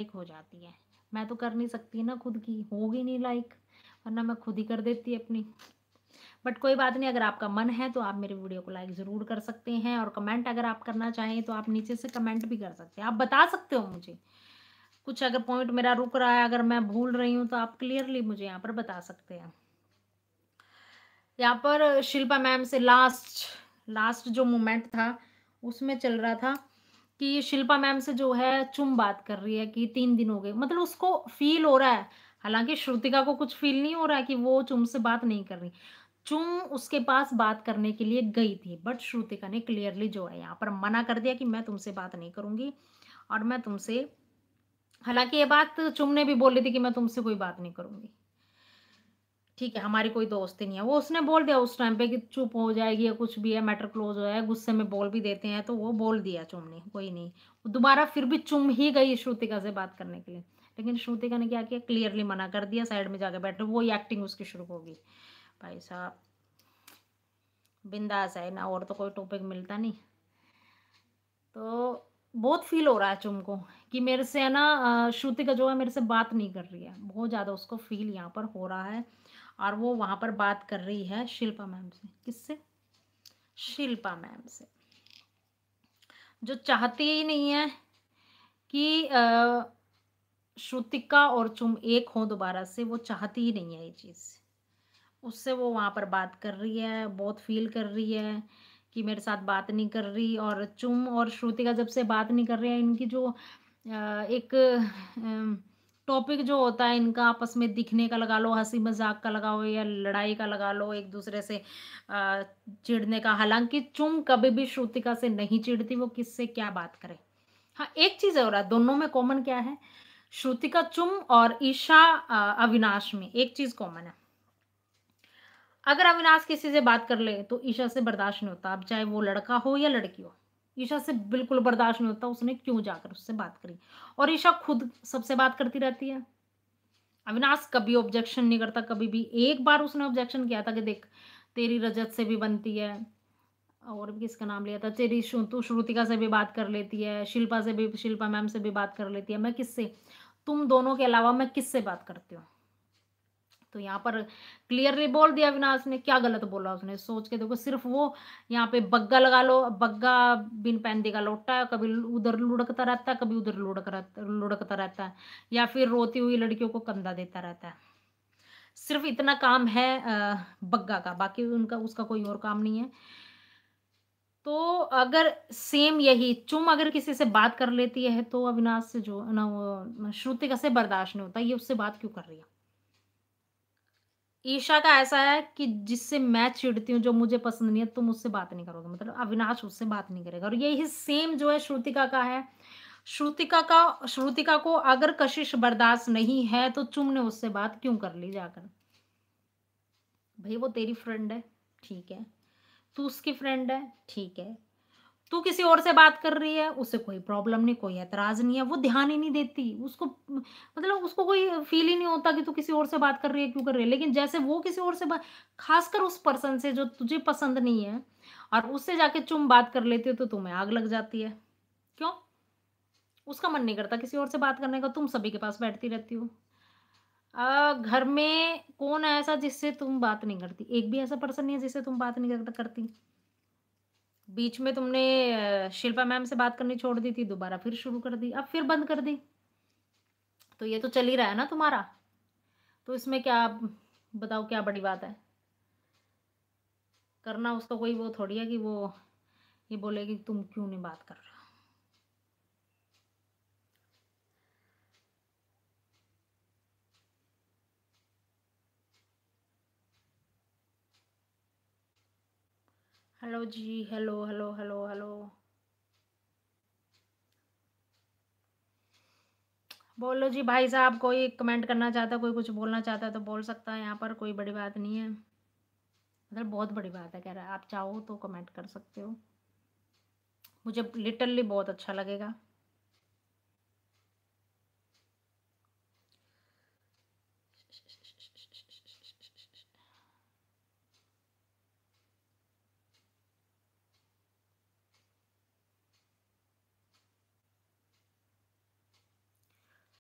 like हो जाती है मैं तो कर नहीं सकती ना खुद की होगी नहीं लाइक वरना मैं खुद ही कर देती अपनी बट कोई बात नहीं अगर आपका मन है तो आप मेरे वीडियो को लाइक ज़रूर कर सकते हैं और कमेंट अगर आप करना चाहें तो आप नीचे से कमेंट भी कर सकते हैं आप बता सकते हो मुझे कुछ अगर पॉइंट मेरा रुक रहा है अगर मैं भूल रही हूँ तो आप क्लियरली मुझे यहाँ पर बता सकते हैं यहाँ पर शिल्पा मैम से लास्ट लास्ट जो मोमेंट था उसमें चल रहा था कि ये शिल्पा मैम से जो है चुम बात कर रही है कि तीन दिन हो गए मतलब उसको फील हो रहा है हालांकि श्रुतिका को कुछ फील नहीं हो रहा है कि वो चुम से बात नहीं कर रही चुम उसके पास बात करने के लिए गई थी बट श्रुतिका ने क्लियरली जो है यहाँ पर मना कर दिया कि मैं तुमसे बात नहीं करूंगी और मैं तुमसे हालांकि ये बात चुम ने भी बोली थी कि मैं तुमसे कोई बात नहीं करूँगी ठीक है हमारी कोई दोस्ती नहीं है वो उसने बोल दिया उस टाइम पे कि चुप हो जाएगी या कुछ भी है मैटर क्लोज हो जाए गुस्से में बोल भी देते हैं तो वो बोल दिया ने कोई नहीं दोबारा फिर भी चुम ही गई श्रुतिका से बात करने के लिए लेकिन श्रुतिका ने क्या किया क्लियरली मना कर दिया साइड में जाकर बैठे वो एक्टिंग उसकी शुरू होगी भाई साहब बिंदास है ना और तो कोई टॉपिक मिलता नहीं तो बहुत फील हो रहा है चुम को कि मेरे से है ना श्रुतिका जो है मेरे से बात नहीं कर रही है बहुत ज़्यादा उसको फील यहाँ पर हो रहा है और वो वहाँ पर बात कर रही है शिल्पा मैम से किससे शिल्पा मैम से जो चाहती ही नहीं है कि श्रुतिका और चुम एक हो दोबारा से वो चाहती ही नहीं है ये चीज़ उससे वो वहाँ पर बात कर रही है बहुत फील कर रही है कि मेरे साथ बात नहीं कर रही और चुम और श्रुतिका जब से बात नहीं कर रही है इनकी जो एक टॉपिक जो होता है इनका आपस में दिखने का लगा लो हंसी मजाक का लगाओ या लड़ाई का लगा लो एक दूसरे से चिढ़ने का हालांकि चुम कभी भी श्रुतिका से नहीं चिढ़ती वो किससे क्या बात करे हाँ एक चीज हो रहा है दोनों में कॉमन क्या है श्रुतिका चुम और ईशा अविनाश में एक चीज कॉमन है अगर अविनाश किसी से बात कर ले तो ईशा से बर्दाश्त नहीं होता अब चाहे वो लड़का हो या लड़की हो ईशा से बिल्कुल बर्दाश्त नहीं होता उसने क्यों जाकर उससे बात करी और ईशा खुद सबसे बात करती रहती है अविनाश कभी ऑब्जेक्शन नहीं करता कभी भी एक बार उसने ऑब्जेक्शन किया था कि देख तेरी रजत से भी बनती है और भी किसका नाम लिया था तेरी तू श्रुतिका से भी बात कर लेती है शिल्पा से भी शिल्पा मैम से भी बात कर लेती है मैं किससे तुम दोनों के अलावा मैं किससे बात करती हूँ तो यहाँ पर क्लियरली बोल दिया अविनाश ने क्या गलत बोला उसने सोच के देखो सिर्फ वो यहाँ पे बग्गा लगा लो बग्गा बिन पहन देगा लौटता है कभी उधर लुढ़कता रहता है कभी उधर लुढ़क लुढ़कता रहता है या फिर रोती हुई लड़कियों को कंधा देता रहता है सिर्फ इतना काम है बग्गा का बाकी उनका उसका कोई और काम नहीं है तो अगर सेम यही चुम अगर किसी से बात कर लेती है तो अविनाश से जो ना वो श्रुतिका से बर्दाश्त नहीं होता ये उससे बात क्यों कर रही है ईशा का ऐसा है कि जिससे मैं चिढ़ती हूँ जो मुझे पसंद नहीं है तुम उससे बात नहीं करोगे मतलब अविनाश उससे बात नहीं करेगा और यही सेम जो है श्रुतिका का है श्रुतिका का श्रुतिका को अगर कशिश बर्दाश्त नहीं है तो तुमने उससे बात क्यों कर ली जाकर भाई वो तेरी फ्रेंड है ठीक है तू उसकी फ्रेंड है ठीक है तू किसी और से बात कर रही है उससे कोई प्रॉब्लम नहीं कोई एतराज नहीं है वो ध्यान ही नहीं देती उसको मतलब उसको कोई फील ही नहीं होता कि तू किसी और से बात कर रही है क्यों कर रही है लेकिन जैसे वो किसी और से बात खासकर उस पर्सन से जो तुझे पसंद नहीं है और उससे जाके तुम बात कर लेते हो तो तुम्हें आग लग जाती है क्यों उसका मन नहीं करता किसी और से बात करने का तुम सभी के पास बैठती रहती हो घर में कौन है ऐसा जिससे तुम बात नहीं करती एक भी ऐसा पर्सन नहीं है जिससे तुम बात नहीं करती बीच में तुमने शिल्पा मैम से बात करनी छोड़ दी थी दोबारा फिर शुरू कर दी अब फिर बंद कर दी तो ये तो चल ही रहा है ना तुम्हारा तो इसमें क्या आप बताओ क्या बड़ी बात है करना उसका कोई वो थोड़ी है कि वो ये बोले कि तुम क्यों नहीं बात कर रहे हेलो जी हेलो हेलो हेलो हेलो बोलो जी भाई साहब कोई कमेंट करना चाहता कोई कुछ बोलना चाहता तो बोल सकता है यहाँ पर कोई बड़ी बात नहीं है मतलब बहुत बड़ी बात है कह रहा है आप चाहो तो कमेंट कर सकते हो मुझे लिटरली बहुत अच्छा लगेगा